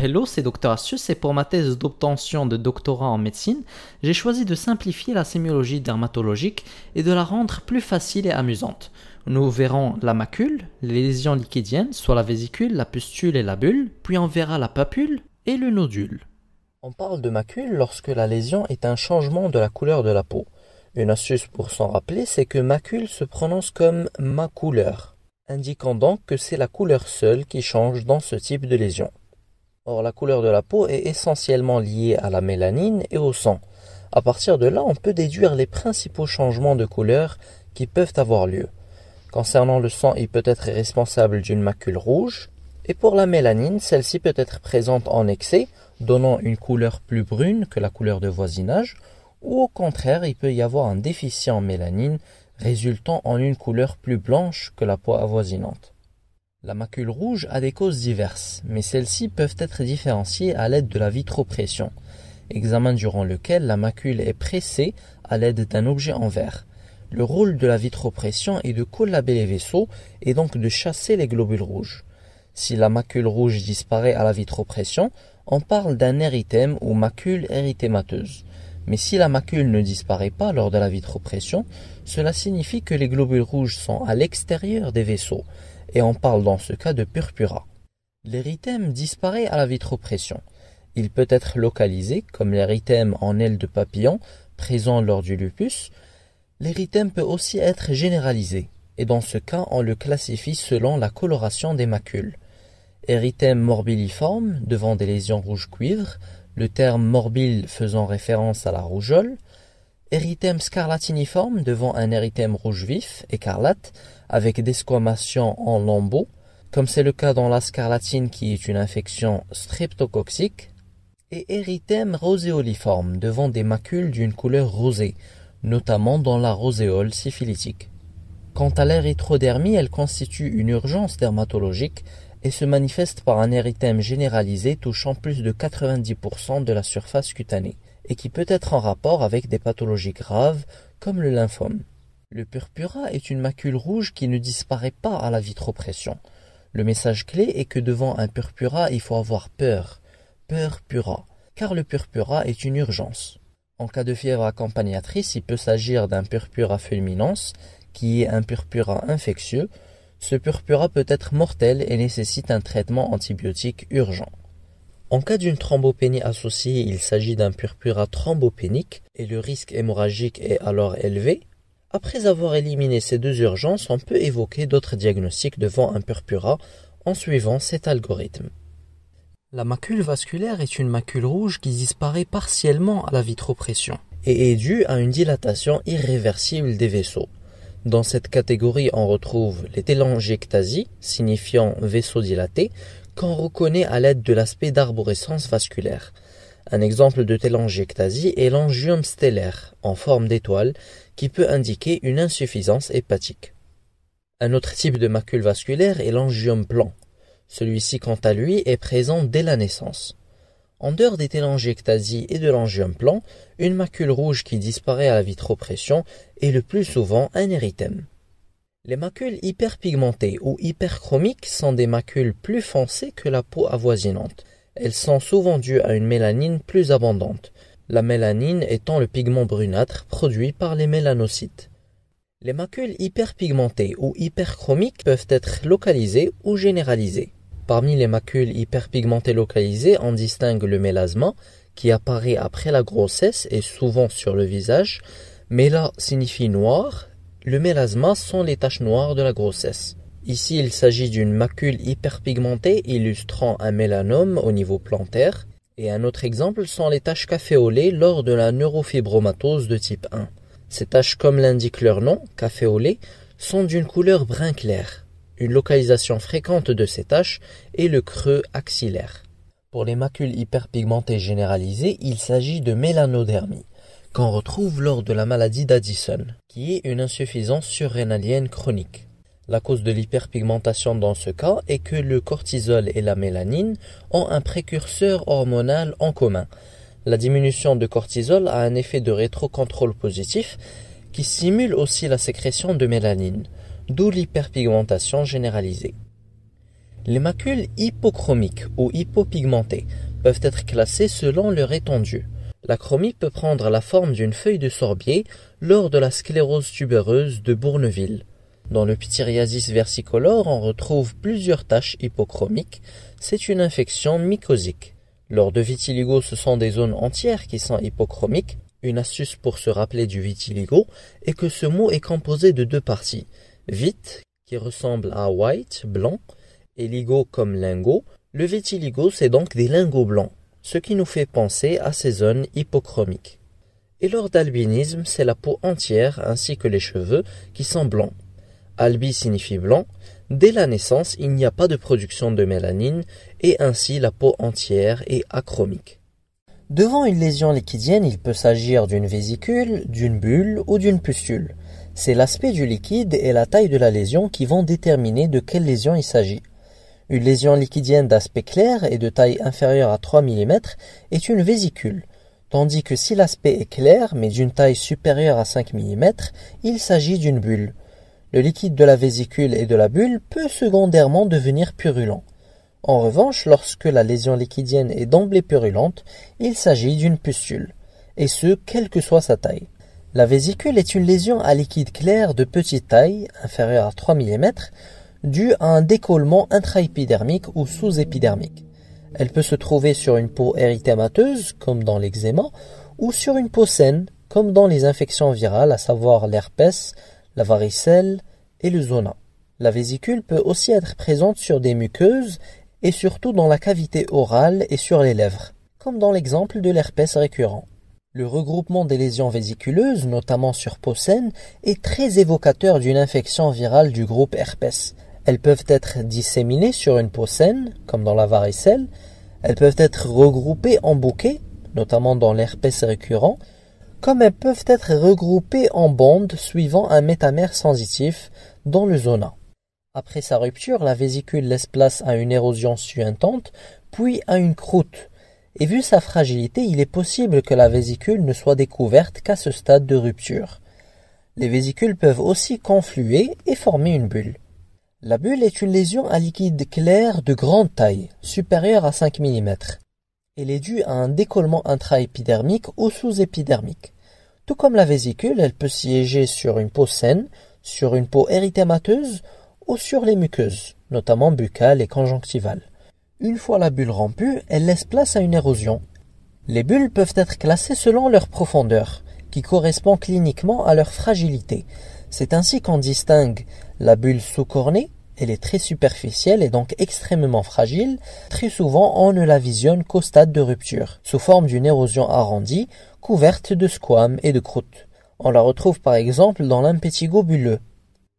Hello, c'est Dr Asus et pour ma thèse d'obtention de doctorat en médecine, j'ai choisi de simplifier la sémiologie dermatologique et de la rendre plus facile et amusante. Nous verrons la macule, les lésions liquidiennes, soit la vésicule, la pustule et la bulle, puis on verra la papule et le nodule. On parle de macule lorsque la lésion est un changement de la couleur de la peau. Une astuce pour s'en rappeler, c'est que macule se prononce comme ma couleur, indiquant donc que c'est la couleur seule qui change dans ce type de lésion. Or, la couleur de la peau est essentiellement liée à la mélanine et au sang. À partir de là, on peut déduire les principaux changements de couleur qui peuvent avoir lieu. Concernant le sang, il peut être responsable d'une macule rouge, et pour la mélanine, celle-ci peut être présente en excès, donnant une couleur plus brune que la couleur de voisinage, ou au contraire, il peut y avoir un déficit en mélanine, résultant en une couleur plus blanche que la peau avoisinante. La macule rouge a des causes diverses, mais celles-ci peuvent être différenciées à l'aide de la vitropression, examen durant lequel la macule est pressée à l'aide d'un objet en verre. Le rôle de la vitropression est de collaber les vaisseaux et donc de chasser les globules rouges. Si la macule rouge disparaît à la vitropression, on parle d'un érythème ou macule érythémateuse. Mais si la macule ne disparaît pas lors de la vitropression, cela signifie que les globules rouges sont à l'extérieur des vaisseaux et on parle dans ce cas de purpura. L'érythème disparaît à la vitropression. Il peut être localisé comme l'érythème en aile de papillon présent lors du lupus. L'érythème peut aussi être généralisé et dans ce cas on le classifie selon la coloration des macules. Érythème morbiliforme devant des lésions rouge cuivre, le terme morbile faisant référence à la rougeole, érythème scarlatiniforme devant un érythème rouge vif, écarlate, avec des squamations en lambeaux, comme c'est le cas dans la scarlatine qui est une infection streptococcique, et érythème roséoliforme devant des macules d'une couleur rosée, notamment dans la roséole syphilitique. Quant à l'érythrodermie, elle constitue une urgence dermatologique et se manifeste par un érythème généralisé touchant plus de 90% de la surface cutanée et qui peut être en rapport avec des pathologies graves comme le lymphome. Le purpura est une macule rouge qui ne disparaît pas à la vitropression. Le message clé est que devant un purpura, il faut avoir peur, peur pura, car le purpura est une urgence. En cas de fièvre accompagnatrice, il peut s'agir d'un purpura fulminance qui est un purpura infectieux. Ce purpura peut être mortel et nécessite un traitement antibiotique urgent. En cas d'une thrombopénie associée, il s'agit d'un purpura thrombopénique et le risque hémorragique est alors élevé. Après avoir éliminé ces deux urgences, on peut évoquer d'autres diagnostics devant un purpura en suivant cet algorithme. La macule vasculaire est une macule rouge qui disparaît partiellement à la vitropression et est due à une dilatation irréversible des vaisseaux. Dans cette catégorie, on retrouve les télangiectasies, signifiant vaisseaux dilatés », qu'on reconnaît à l'aide de l'aspect d'arborescence vasculaire. Un exemple de télangiectasie est l'angiome stellaire, en forme d'étoile, qui peut indiquer une insuffisance hépatique. Un autre type de macule vasculaire est l'angium plan. Celui-ci, quant à lui, est présent dès la naissance. En dehors des télangiectasies et de l'angium plan, une macule rouge qui disparaît à la vitropression est le plus souvent un érythème. Les macules hyperpigmentées ou hyperchromiques sont des macules plus foncées que la peau avoisinante. Elles sont souvent dues à une mélanine plus abondante, la mélanine étant le pigment brunâtre produit par les mélanocytes. Les macules hyperpigmentées ou hyperchromiques peuvent être localisées ou généralisées. Parmi les macules hyperpigmentées localisées, on distingue le mélasma, qui apparaît après la grossesse et souvent sur le visage. Méla signifie noir le mélasma sont les taches noires de la grossesse. Ici, il s'agit d'une macule hyperpigmentée illustrant un mélanome au niveau plantaire, et un autre exemple sont les taches caféolées lors de la neurofibromatose de type 1. Ces taches, comme l'indique leur nom, caféolées, sont d'une couleur brun clair. Une localisation fréquente de ces taches est le creux axillaire. Pour les macules hyperpigmentées généralisées, il s'agit de mélanodermie qu'on retrouve lors de la maladie d'Addison, qui est une insuffisance surrénalienne chronique. La cause de l'hyperpigmentation dans ce cas est que le cortisol et la mélanine ont un précurseur hormonal en commun. La diminution de cortisol a un effet de rétrocontrôle positif qui simule aussi la sécrétion de mélanine, d'où l'hyperpigmentation généralisée. Les macules hypochromiques ou hypopigmentées peuvent être classées selon leur étendue. La L'acromie peut prendre la forme d'une feuille de sorbier lors de la sclérose tubéreuse de Bourneville. Dans le ptyriasis versicolore, on retrouve plusieurs taches hypochromiques. C'est une infection mycosique. Lors de vitiligo, ce sont des zones entières qui sont hypochromiques. Une astuce pour se rappeler du vitiligo est que ce mot est composé de deux parties. Vite, qui ressemble à white, blanc, et ligo comme lingot. Le vitiligo, c'est donc des lingots blancs ce qui nous fait penser à ces zones hypochromiques. Et lors d'albinisme, c'est la peau entière ainsi que les cheveux qui sont blancs. Albi signifie blanc. Dès la naissance, il n'y a pas de production de mélanine et ainsi la peau entière est achromique. Devant une lésion liquidienne, il peut s'agir d'une vésicule, d'une bulle ou d'une pustule. C'est l'aspect du liquide et la taille de la lésion qui vont déterminer de quelle lésion il s'agit. Une lésion liquidienne d'aspect clair et de taille inférieure à 3 mm est une vésicule, tandis que si l'aspect est clair mais d'une taille supérieure à 5 mm, il s'agit d'une bulle. Le liquide de la vésicule et de la bulle peut secondairement devenir purulent. En revanche, lorsque la lésion liquidienne est d'emblée purulente, il s'agit d'une pustule, et ce, quelle que soit sa taille. La vésicule est une lésion à liquide clair de petite taille, inférieure à 3 mm, due à un décollement intraépidermique ou sous-épidermique. Elle peut se trouver sur une peau érythémateuse, comme dans l'eczéma, ou sur une peau saine, comme dans les infections virales, à savoir l'herpès, la varicelle et le zona. La vésicule peut aussi être présente sur des muqueuses et surtout dans la cavité orale et sur les lèvres, comme dans l'exemple de l'herpès récurrent. Le regroupement des lésions vésiculeuses, notamment sur peau saine, est très évocateur d'une infection virale du groupe herpès, elles peuvent être disséminées sur une peau saine, comme dans la varicelle. Elles peuvent être regroupées en bouquets, notamment dans l'herpès récurrent, comme elles peuvent être regroupées en bandes suivant un métamère sensitif dans le zona. Après sa rupture, la vésicule laisse place à une érosion suintante, puis à une croûte. Et vu sa fragilité, il est possible que la vésicule ne soit découverte qu'à ce stade de rupture. Les vésicules peuvent aussi confluer et former une bulle. La bulle est une lésion à liquide clair de grande taille, supérieure à 5 mm. Elle est due à un décollement intraépidermique ou sous-épidermique. Tout comme la vésicule, elle peut siéger sur une peau saine, sur une peau érythémateuse ou sur les muqueuses, notamment buccales et conjonctivales. Une fois la bulle rompue, elle laisse place à une érosion. Les bulles peuvent être classées selon leur profondeur, qui correspond cliniquement à leur fragilité. C'est ainsi qu'on distingue la bulle sous-cornée, elle est très superficielle et donc extrêmement fragile. Très souvent, on ne la visionne qu'au stade de rupture, sous forme d'une érosion arrondie, couverte de squames et de croûtes. On la retrouve par exemple dans l'impétigo bulleux.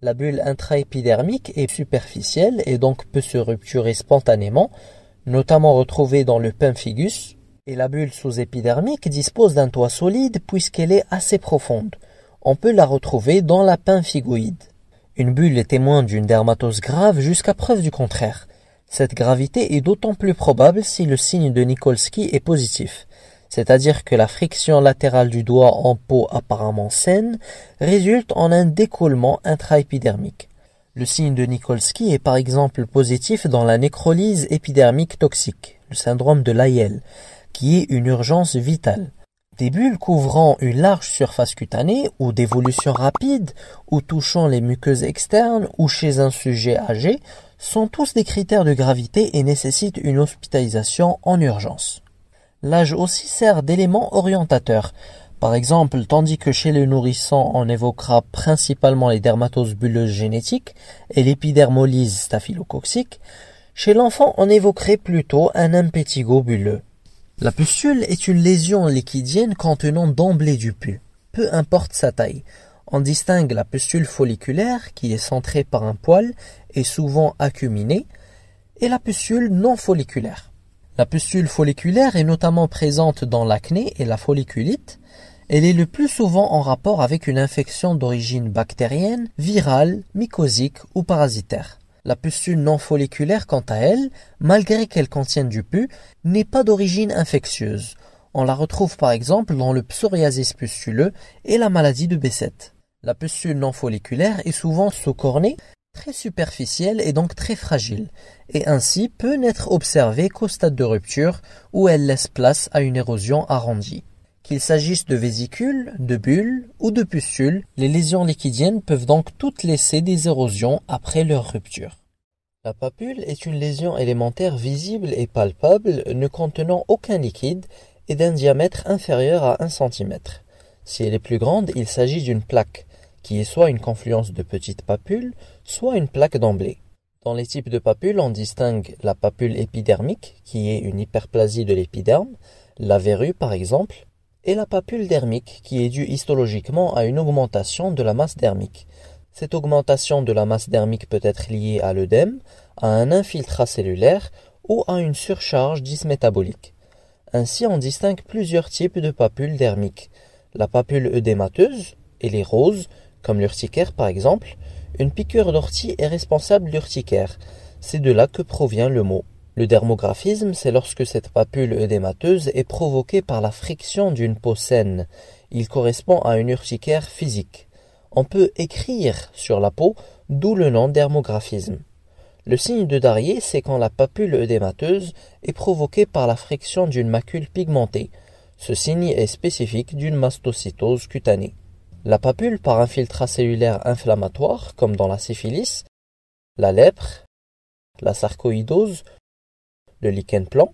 La bulle intraépidermique est superficielle et donc peut se rupturer spontanément, notamment retrouvée dans le pemphigus, et la bulle sous-épidermique dispose d'un toit solide puisqu'elle est assez profonde. On peut la retrouver dans la pemphigoïde. Une bulle est témoin d'une dermatose grave jusqu'à preuve du contraire. Cette gravité est d'autant plus probable si le signe de Nikolsky est positif, c'est-à-dire que la friction latérale du doigt en peau apparemment saine résulte en un décollement intraépidermique. Le signe de Nikolsky est par exemple positif dans la nécrolyse épidermique toxique, le syndrome de Lyell, qui est une urgence vitale. Des bulles couvrant une large surface cutanée ou d'évolution rapide ou touchant les muqueuses externes ou chez un sujet âgé sont tous des critères de gravité et nécessitent une hospitalisation en urgence. L'âge aussi sert d'élément orientateur. Par exemple, tandis que chez le nourrisson on évoquera principalement les dermatoses bulleuses génétiques et l'épidermolyse staphylococcique, chez l'enfant on évoquerait plutôt un impétigo bulleux. La pustule est une lésion liquidienne contenant d'emblée du pus, peu importe sa taille. On distingue la pustule folliculaire, qui est centrée par un poil et souvent acuminée, et la pustule non folliculaire. La pustule folliculaire est notamment présente dans l'acné et la folliculite. Elle est le plus souvent en rapport avec une infection d'origine bactérienne, virale, mycosique ou parasitaire. La pustule non folliculaire, quant à elle, malgré qu'elle contienne du pus, n'est pas d'origine infectieuse. On la retrouve par exemple dans le psoriasis pustuleux et la maladie de Bessette. La pustule non folliculaire est souvent sous-cornée, très superficielle et donc très fragile, et ainsi peut n'être observée qu'au stade de rupture où elle laisse place à une érosion arrondie. Qu'il s'agisse de vésicules, de bulles ou de pustules, les lésions liquidiennes peuvent donc toutes laisser des érosions après leur rupture. La papule est une lésion élémentaire visible et palpable, ne contenant aucun liquide et d'un diamètre inférieur à 1 cm. Si elle est plus grande, il s'agit d'une plaque, qui est soit une confluence de petites papules, soit une plaque d'emblée. Dans les types de papules, on distingue la papule épidermique, qui est une hyperplasie de l'épiderme, la verrue par exemple, et la papule dermique qui est due histologiquement à une augmentation de la masse dermique. Cette augmentation de la masse dermique peut être liée à l'œdème, à un infiltrat cellulaire ou à une surcharge dysmétabolique. Ainsi, on distingue plusieurs types de papules dermiques. La papule œdémateuse, et les roses, comme l'urticaire par exemple, une piqûre d'ortie est responsable l'urticaire. C'est de là que provient le mot. Le dermographisme, c'est lorsque cette papule œdémateuse est provoquée par la friction d'une peau saine. Il correspond à une urticaire physique. On peut écrire sur la peau, d'où le nom dermographisme. Le signe de Darier, c'est quand la papule œdémateuse est provoquée par la friction d'une macule pigmentée. Ce signe est spécifique d'une mastocytose cutanée. La papule par un filtracellulaire cellulaire inflammatoire, comme dans la syphilis, la lèpre, la sarcoïdose le lichen plan,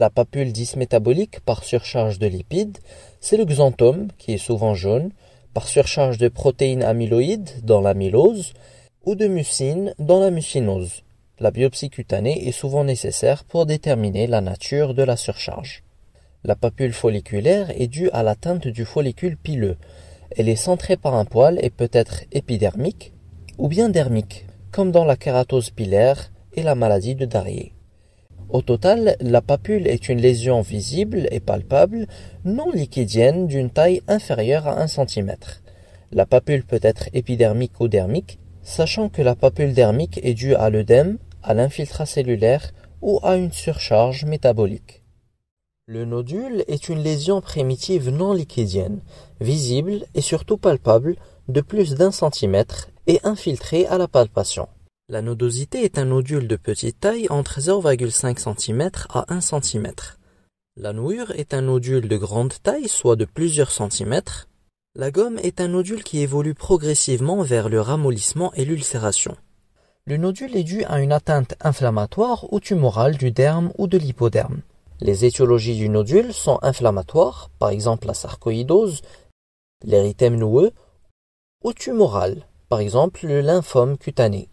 la papule dysmétabolique par surcharge de lipides, c'est le xanthome qui est souvent jaune, par surcharge de protéines amyloïdes dans l'amylose ou de mucine dans la mucinose. La biopsie cutanée est souvent nécessaire pour déterminer la nature de la surcharge. La papule folliculaire est due à l'atteinte du follicule pileux. Elle est centrée par un poil et peut être épidermique ou bien dermique, comme dans la kératose pilaire et la maladie de Darier. Au total, la papule est une lésion visible et palpable, non liquidienne d'une taille inférieure à 1 cm. La papule peut être épidermique ou dermique, sachant que la papule dermique est due à l'œdème, à l'infiltrat cellulaire ou à une surcharge métabolique. Le nodule est une lésion primitive non liquidienne, visible et surtout palpable de plus d'un centimètre et infiltrée à la palpation. La nodosité est un nodule de petite taille entre 0,5 cm à 1 cm. La nouure est un nodule de grande taille, soit de plusieurs centimètres. La gomme est un nodule qui évolue progressivement vers le ramollissement et l'ulcération. Le nodule est dû à une atteinte inflammatoire ou tumorale du derme ou de l'hypoderme. Les étiologies du nodule sont inflammatoires, par exemple la sarcoïdose, l'érythème noueux, ou tumorales, par exemple le lymphome cutané.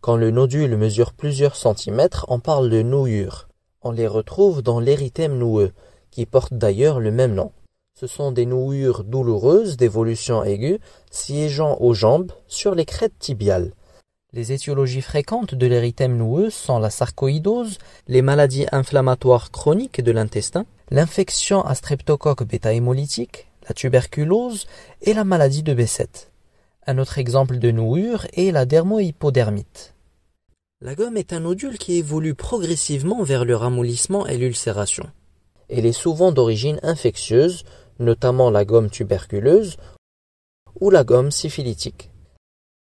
Quand le nodule mesure plusieurs centimètres, on parle de nouure. On les retrouve dans l'érythème noueux, qui porte d'ailleurs le même nom. Ce sont des nouures douloureuses d'évolution aiguë, siégeant aux jambes, sur les crêtes tibiales. Les étiologies fréquentes de l'érythème noueux sont la sarcoïdose, les maladies inflammatoires chroniques de l'intestin, l'infection à streptocoque bêta-hémolytique, la tuberculose et la maladie de Bessette. Un autre exemple de nouure est la dermohypodermite. La gomme est un nodule qui évolue progressivement vers le ramollissement et l'ulcération. Elle est souvent d'origine infectieuse, notamment la gomme tuberculeuse ou la gomme syphilitique.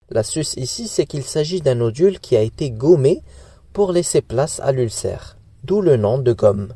La suce ici, c'est qu'il s'agit d'un nodule qui a été gommé pour laisser place à l'ulcère, d'où le nom de gomme.